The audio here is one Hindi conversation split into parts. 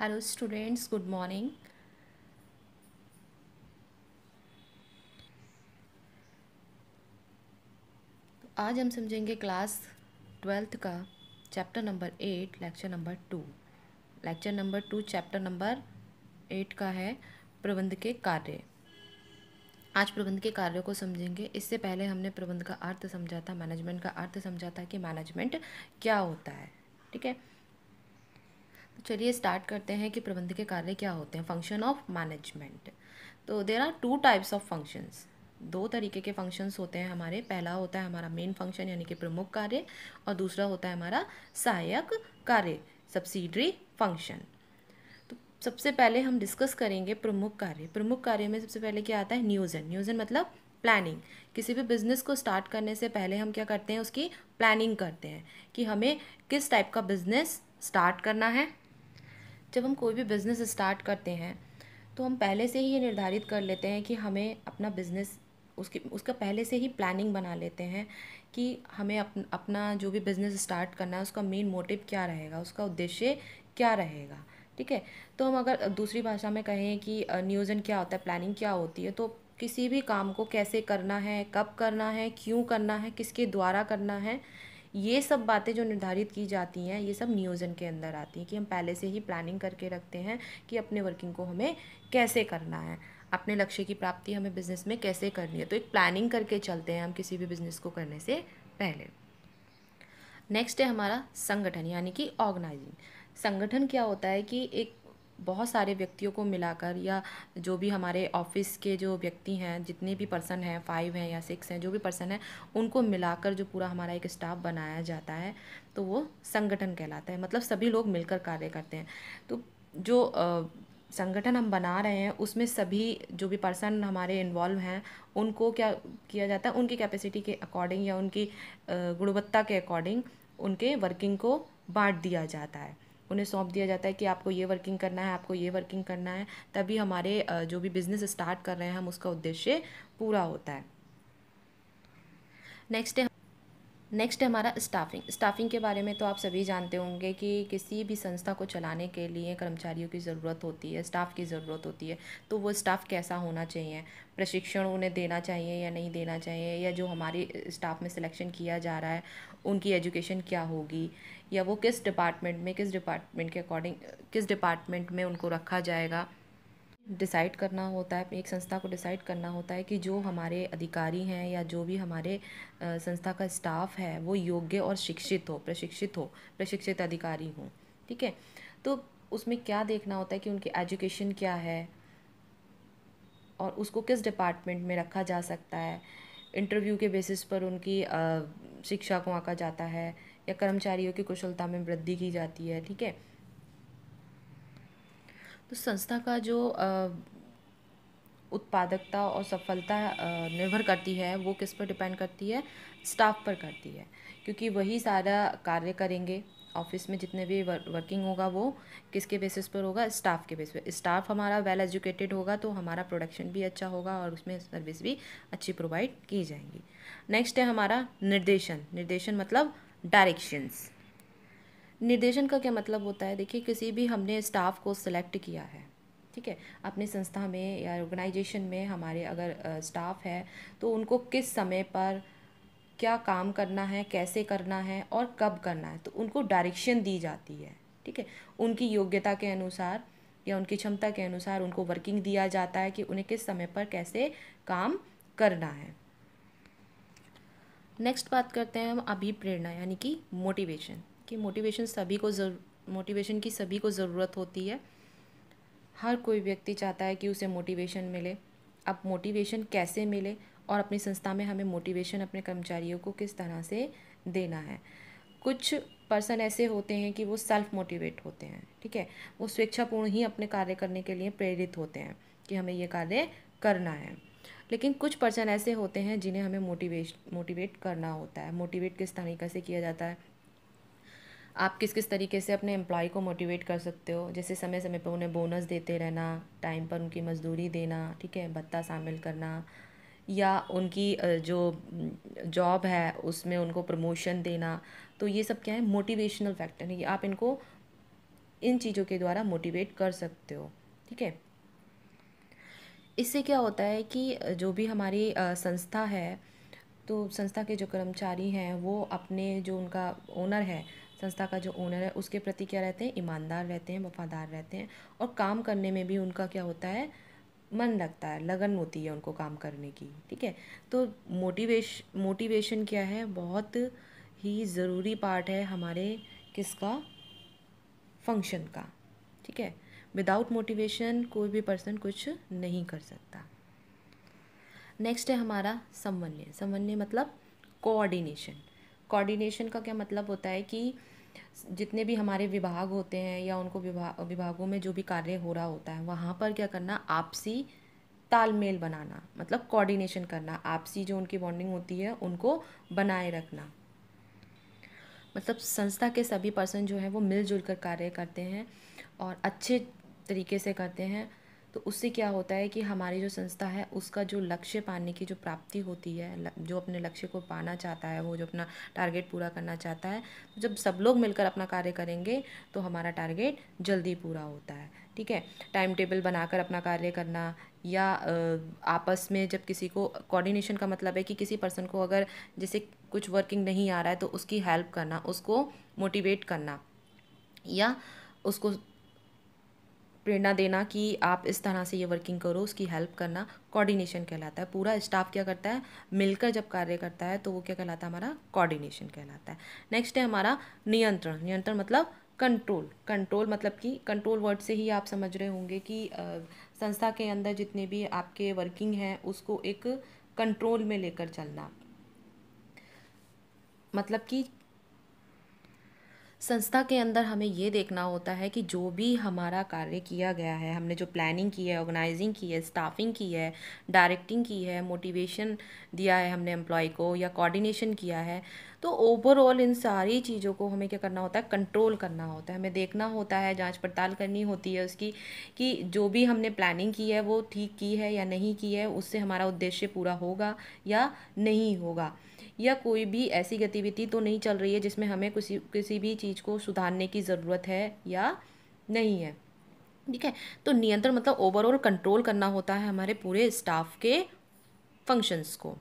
हेलो स्टूडेंट्स गुड मॉर्निंग आज हम समझेंगे क्लास ट्वेल्थ का chapter number eight lecture number two lecture number two chapter number eight का है प्रबंध के कार्य आज प्रबंध के कार्यों को समझेंगे इससे पहले हमने प्रबंध का अर्थ समझा था मैनेजमेंट का अर्थ समझा था कि मैनेजमेंट क्या होता है ठीक है चलिए स्टार्ट करते हैं कि प्रबंध के कार्य क्या होते हैं फंक्शन ऑफ मैनेजमेंट तो there are two types of functions दो तरीके के फंक्शंस होते हैं हमारे पहला होता है हमारा मेन फंक्शन यानी कि प्रमुख कार्य और दूसरा होता है हमारा सहायक कार्य सब्सिडरी फंक्शन तो सबसे पहले हम डिस्कस करेंगे प्रमुख कार्य प्रमुख कार्य में सबसे पहले क्या आता है न्यूज़न न्यूज़न मतलब प्लानिंग किसी भी बिज़नेस को स्टार्ट करने से पहले हम क्या करते हैं उसकी प्लानिंग करते हैं कि हमें किस टाइप का बिज़नेस स्टार्ट करना है जब हम कोई भी बिज़नेस स्टार्ट करते हैं तो हम पहले से ही ये निर्धारित कर लेते हैं कि हमें अपना बिज़नेस उसके उसका पहले से ही प्लानिंग बना लेते हैं कि हमें अप, अपना जो भी बिज़नेस स्टार्ट करना है उसका मेन मोटिव क्या रहेगा उसका उद्देश्य क्या रहेगा ठीक है तो हम अगर दूसरी भाषा में कहें कि नियोजन क्या होता है प्लानिंग क्या होती है तो किसी भी काम को कैसे करना है कब करना है क्यों करना है किसके द्वारा करना है ये सब बातें जो निर्धारित की जाती हैं ये सब नियोजन के अंदर आती हैं कि हम पहले से ही प्लानिंग करके रखते हैं कि अपने वर्किंग को हमें कैसे करना है अपने लक्ष्य की प्राप्ति हमें बिज़नेस में कैसे करनी है तो एक प्लानिंग करके चलते हैं हम किसी भी बिज़नेस को करने से पहले नेक्स्ट है हमारा संगठन यानी कि ऑर्गेनाइजिंग संगठन क्या होता है कि एक बहुत सारे व्यक्तियों को मिलाकर या जो भी हमारे ऑफिस के जो व्यक्ति हैं जितने भी पर्सन हैं फाइव हैं या सिक्स हैं जो भी पर्सन हैं उनको मिलाकर जो पूरा हमारा एक स्टाफ बनाया जाता है तो वो संगठन कहलाता है मतलब सभी लोग मिलकर कार्य करते हैं तो जो आ, संगठन हम बना रहे हैं उसमें सभी जो भी पर्सन हमारे इन्वॉल्व हैं उनको क्या किया जाता है उनकी कैपेसिटी के अकॉर्डिंग या उनकी गुणवत्ता के अकॉर्डिंग उनके वर्किंग को बांट दिया जाता है उन्हें सौंप दिया जाता है कि आपको ये वर्किंग करना है आपको ये वर्किंग करना है तभी हमारे जो भी बिज़नेस स्टार्ट कर रहे हैं हम उसका उद्देश्य पूरा होता है नेक्स्ट है नेक्स्ट है हमारा स्टाफिंग स्टाफिंग के बारे में तो आप सभी जानते होंगे कि किसी भी संस्था को चलाने के लिए कर्मचारियों की ज़रूरत होती है स्टाफ़ की ज़रूरत होती है तो वो स्टाफ़ कैसा होना चाहिए प्रशिक्षण उन्हें देना चाहिए या नहीं देना चाहिए या जो हमारे स्टाफ में सिलेक्शन किया जा रहा है उनकी एजुकेशन क्या होगी या वो किस डिपार्टमेंट में किस डिपार्टमेंट के अकॉर्डिंग किस डिपार्टमेंट में उनको रखा जाएगा डिसाइड करना होता है एक संस्था को डिसाइड करना होता है कि जो हमारे अधिकारी हैं या जो भी हमारे संस्था का स्टाफ है वो योग्य और शिक्षित हो प्रशिक्षित हो प्रशिक्षित अधिकारी हो ठीक है तो उसमें क्या देखना होता है कि उनकी एजुकेशन क्या है और उसको किस डिपार्टमेंट में रखा जा सकता है इंटरव्यू के बेसिस पर उनकी शिक्षा को आंका जाता है या कर्मचारियों की कुशलता में वृद्धि की जाती है ठीक है तो संस्था का जो उत्पादकता और सफलता निर्भर करती है वो किस पर डिपेंड करती है स्टाफ पर करती है क्योंकि वही सारा कार्य करेंगे ऑफिस में जितने भी वर्किंग होगा वो किसके बेसिस पर होगा स्टाफ के बेसिस पर स्टाफ हमारा वेल एजुकेटेड होगा तो हमारा प्रोडक्शन भी अच्छा होगा और उसमें सर्विस भी अच्छी प्रोवाइड की जाएंगी नेक्स्ट है हमारा निर्देशन निर्देशन मतलब डायरेक्शंस निर्देशन का क्या मतलब होता है देखिए किसी भी हमने स्टाफ को सिलेक्ट किया है ठीक है अपने संस्था में या ऑर्गेनाइजेशन में हमारे अगर स्टाफ है तो उनको किस समय पर क्या काम करना है कैसे करना है और कब करना है तो उनको डायरेक्शन दी जाती है ठीक है उनकी योग्यता के अनुसार या उनकी क्षमता के अनुसार उनको वर्किंग दिया जाता है कि उन्हें किस समय पर कैसे काम करना है नेक्स्ट बात करते हैं हम अभिप्रेरणा यानी कि मोटिवेशन कि मोटिवेशन सभी को जरूर मोटिवेशन की सभी को ज़रूरत होती है हर कोई व्यक्ति चाहता है कि उसे मोटिवेशन मिले अब मोटिवेशन कैसे मिले और अपनी संस्था में हमें मोटिवेशन अपने कर्मचारियों को किस तरह से देना है कुछ पर्सन ऐसे होते हैं कि वो सेल्फ मोटिवेट होते हैं ठीक है वो स्वेच्छापूर्ण ही अपने कार्य करने के लिए प्रेरित होते हैं कि हमें ये कार्य करना है लेकिन कुछ पर्सन ऐसे होते हैं जिन्हें हमें मोटिवेश मोटिवेट करना होता है मोटिवेट किस तरीके से किया जाता है आप किस किस तरीके से अपने एम्प्लॉय को मोटिवेट कर सकते हो जैसे समय समय पर उन्हें बोनस देते रहना टाइम पर उनकी मजदूरी देना ठीक है भत्ता शामिल करना या उनकी जो जॉब है उसमें उनको प्रमोशन देना तो ये सब क्या है मोटिवेशनल फैक्टर है आप इनको इन चीज़ों के द्वारा मोटिवेट कर सकते हो ठीक है इससे क्या होता है कि जो भी हमारी संस्था है तो संस्था के जो कर्मचारी हैं वो अपने जो उनका ओनर है संस्था का जो ओनर है उसके प्रति क्या रहते हैं ईमानदार रहते हैं वफादार रहते हैं और काम करने में भी उनका क्या होता है मन लगता है लगन होती है उनको काम करने की ठीक है तो मोटिवेश मोटिवेशन क्या है बहुत ही ज़रूरी पार्ट है हमारे किसका फंक्शन का ठीक है विदाउट मोटिवेशन कोई भी पर्सन कुछ नहीं कर सकता नेक्स्ट है हमारा समन्वय समन्वय मतलब कोऑर्डिनेशन कोऑर्डिनेशन का क्या मतलब होता है कि जितने भी हमारे विभाग होते हैं या उनको विभाग विभागों में जो भी कार्य हो रहा होता है वहाँ पर क्या करना आपसी तालमेल बनाना मतलब कोऑर्डिनेशन करना आपसी जो उनकी बॉन्डिंग होती है उनको बनाए रखना मतलब संस्था के सभी पर्सन जो हैं वो मिलजुल कर कार्य करते हैं और अच्छे तरीके से करते हैं तो उससे क्या होता है कि हमारी जो संस्था है उसका जो लक्ष्य पाने की जो प्राप्ति होती है जो अपने लक्ष्य को पाना चाहता है वो जो अपना टारगेट पूरा करना चाहता है तो जब सब लोग मिलकर अपना कार्य करेंगे तो हमारा टारगेट जल्दी पूरा होता है ठीक है टाइम टेबल बनाकर अपना कार्य करना या आपस में जब किसी को कोऑर्डिनेशन का मतलब है कि किसी पर्सन को अगर जैसे कुछ वर्किंग नहीं आ रहा है तो उसकी हेल्प करना उसको मोटिवेट करना या उसको प्रेरणा देना कि आप इस तरह से ये वर्किंग करो उसकी हेल्प करना कोऑर्डिनेशन कहलाता है पूरा स्टाफ क्या करता है मिलकर जब कार्य करता है तो वो क्या कहलाता है हमारा कोऑर्डिनेशन कहलाता है नेक्स्ट है हमारा नियंत्रण नियंत्रण मतलब कंट्रोल कंट्रोल मतलब कि कंट्रोल वर्ड से ही आप समझ रहे होंगे कि संस्था के अंदर जितने भी आपके वर्किंग हैं उसको एक कंट्रोल में लेकर चलना मतलब कि संस्था के अंदर हमें ये देखना होता है कि जो भी हमारा कार्य किया गया है हमने जो प्लानिंग की है ऑर्गेनाइजिंग की है स्टाफिंग की है डायरेक्टिंग की है मोटिवेशन दिया है हमने एम्प्लॉय को या कोऑर्डिनेशन किया है तो ओवरऑल इन सारी चीज़ों को हमें क्या करना होता है कंट्रोल करना होता है हमें देखना होता है जांच पड़ताल करनी होती है उसकी कि जो भी हमने प्लानिंग की है वो ठीक की है या नहीं की है उससे हमारा उद्देश्य पूरा होगा या नहीं होगा या कोई भी ऐसी गतिविधि तो नहीं चल रही है जिसमें हमें किसी किसी भी चीज़ को सुधारने की ज़रूरत है या नहीं है ठीक है तो नियंत्रण मतलब ओवरऑल कंट्रोल करना होता है हमारे पूरे स्टाफ के फंक्शंस को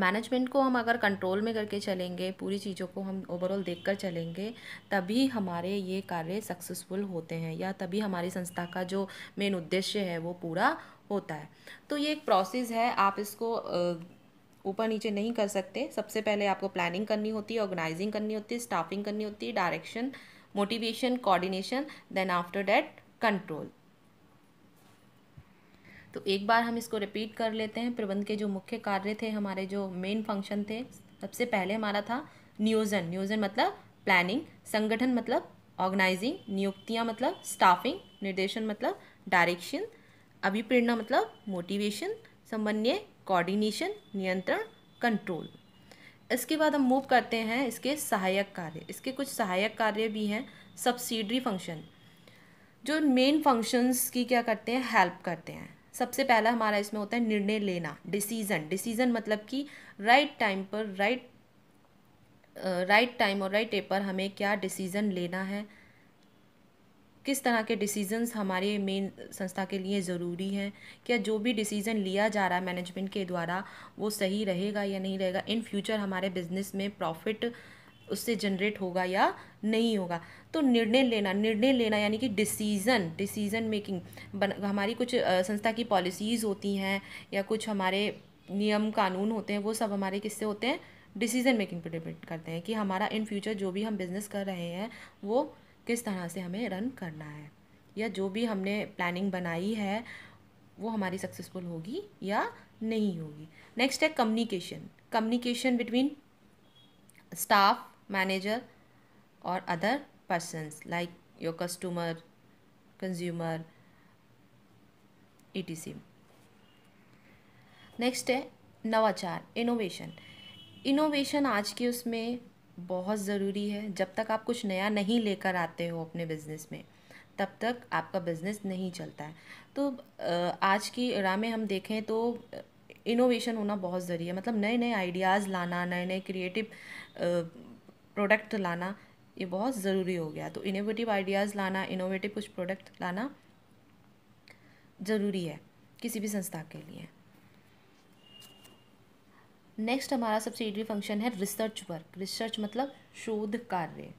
मैनेजमेंट को हम अगर कंट्रोल में करके चलेंगे पूरी चीज़ों को हम ओवरऑल देख कर चलेंगे तभी हमारे ये कार्य सक्सेसफुल होते हैं या तभी हमारी संस्था का जो मेन उद्देश्य है वो पूरा होता है तो ये एक प्रोसेस है आप इसको ऊपर नीचे नहीं कर सकते सबसे पहले आपको प्लानिंग करनी होती है ऑर्गेनाइजिंग करनी होती है स्टाफिंग करनी होती है direction motivation coordination then after that control तो एक बार हम इसको रिपीट कर लेते हैं प्रबंध के जो मुख्य कार्य थे हमारे जो मेन फंक्शन थे सबसे पहले हमारा था नियोजन नियोजन मतलब प्लानिंग संगठन मतलब ऑर्गेनाइजिंग नियुक्तियाँ मतलब स्टाफिंग निर्देशन मतलब डायरेक्शन अभिप्रेरणा मतलब मोटिवेशन समन्वय कोऑर्डिनेशन नियंत्रण कंट्रोल इसके बाद हम मूव करते हैं इसके सहायक कार्य इसके कुछ सहायक कार्य भी हैं सब्सिडरी फंक्शन जो मेन फंक्शंस की क्या करते हैं हेल्प करते हैं सबसे पहला हमारा इसमें होता है निर्णय लेना डिसीज़न डिसीज़न मतलब कि राइट टाइम पर राइट राइट टाइम और राइट right पर हमें क्या डिसीज़न लेना है किस तरह के डिसीजंस हमारे मेन संस्था के लिए ज़रूरी हैं क्या जो भी डिसीज़न लिया जा रहा है मैनेजमेंट के द्वारा वो सही रहेगा या नहीं रहेगा इन फ्यूचर हमारे बिजनेस में प्रॉफिट उससे जनरेट होगा या नहीं होगा तो निर्णय लेना निर्णय लेना यानी कि डिसीज़न डिसीज़न मेकिंग हमारी कुछ संस्था की पॉलिसीज़ होती हैं या कुछ हमारे नियम कानून होते हैं वो सब हमारे किससे होते हैं डिसीज़न मेकिंग पर डिपेंड करते हैं कि हमारा इन फ्यूचर जो भी हम बिज़नेस कर रहे हैं वो किस तरह से हमें रन करना है या जो भी हमने प्लानिंग बनाई है वो हमारी सक्सेसफुल होगी या नहीं होगी नेक्स्ट है communication communication between staff manager और other persons like your customer consumer ई नेक्स्ट है नवाचार इनोवेशन इनोवेशन आज के उसमें बहुत ज़रूरी है जब तक आप कुछ नया नहीं लेकर आते हो अपने बिज़नेस में तब तक आपका बिज़नेस नहीं चलता है तो आज की राह में हम देखें तो इनोवेशन होना बहुत ज़रूरी है मतलब नए नए आइडियाज़ लाना नए नए क्रिएटिव प्रोडक्ट लाना ये बहुत ज़रूरी हो गया तो इनोवेटिव आइडियाज़ लाना इनोवेटिव कुछ प्रोडक्ट लाना ज़रूरी है किसी भी संस्था के लिए नेक्स्ट हमारा सब्सिडरी फंक्शन है रिसर्च वर्क रिसर्च मतलब शोध कार्य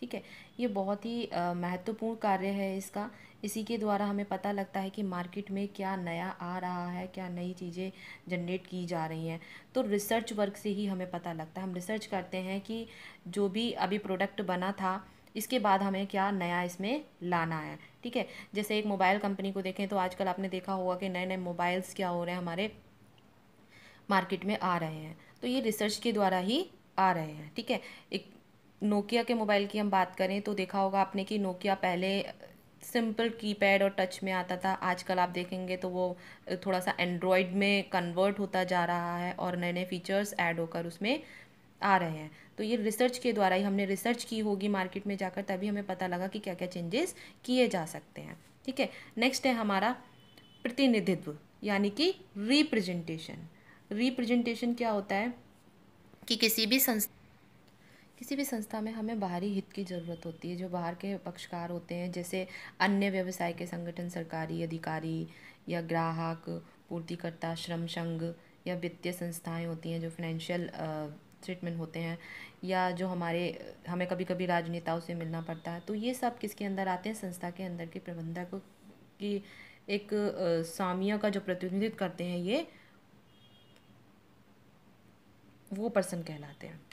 ठीक है ये बहुत ही महत्वपूर्ण कार्य है इसका इसी के द्वारा हमें पता लगता है कि मार्केट में क्या नया आ रहा है क्या नई चीज़ें जनरेट की जा रही हैं तो रिसर्च वर्क से ही हमें पता लगता है हम रिसर्च करते हैं कि जो भी अभी प्रोडक्ट बना था इसके बाद हमें क्या नया इसमें लाना है ठीक है जैसे एक मोबाइल कंपनी को देखें तो आजकल आपने देखा होगा कि नए नए मोबाइल्स क्या हो रहे हैं हमारे मार्केट में आ रहे हैं तो ये रिसर्च के द्वारा ही आ रहे हैं ठीक है एक नोकिया के मोबाइल की हम बात करें तो देखा होगा आपने कि नोकिया पहले सिंपल कीपैड और टच में आता था आजकल आप देखेंगे तो वो थोड़ा सा एंड्रॉयड में कन्वर्ट होता जा रहा है और नए नए फीचर्स ऐड होकर उसमें आ रहे हैं तो ये रिसर्च के द्वारा ही हमने रिसर्च की होगी मार्केट में जाकर तभी हमें पता लगा कि क्या क्या चेंजेस किए जा सकते हैं ठीक है नेक्स्ट है हमारा प्रतिनिधित्व यानी कि रिप्रेजेंटेशन रिप्रेजेंटेशन क्या होता है कि किसी भी संस्था किसी भी संस्था में हमें बाहरी हित की ज़रूरत होती है जो बाहर के पक्षकार होते हैं जैसे अन्य व्यवसाय के संगठन सरकारी अधिकारी या ग्राहक पूर्तिकर्ता श्रम संघ या वित्तीय संस्थाएं होती हैं जो फाइनेंशियल ट्रीटमेंट होते हैं या जो हमारे हमें कभी कभी राजनेताओं से मिलना पड़ता है तो ये सब किसके अंदर आते हैं संस्था के अंदर के प्रबंधक की एक सामिया का जो प्रतिनिधित्व करते हैं ये वो पर्सन कहलाते हैं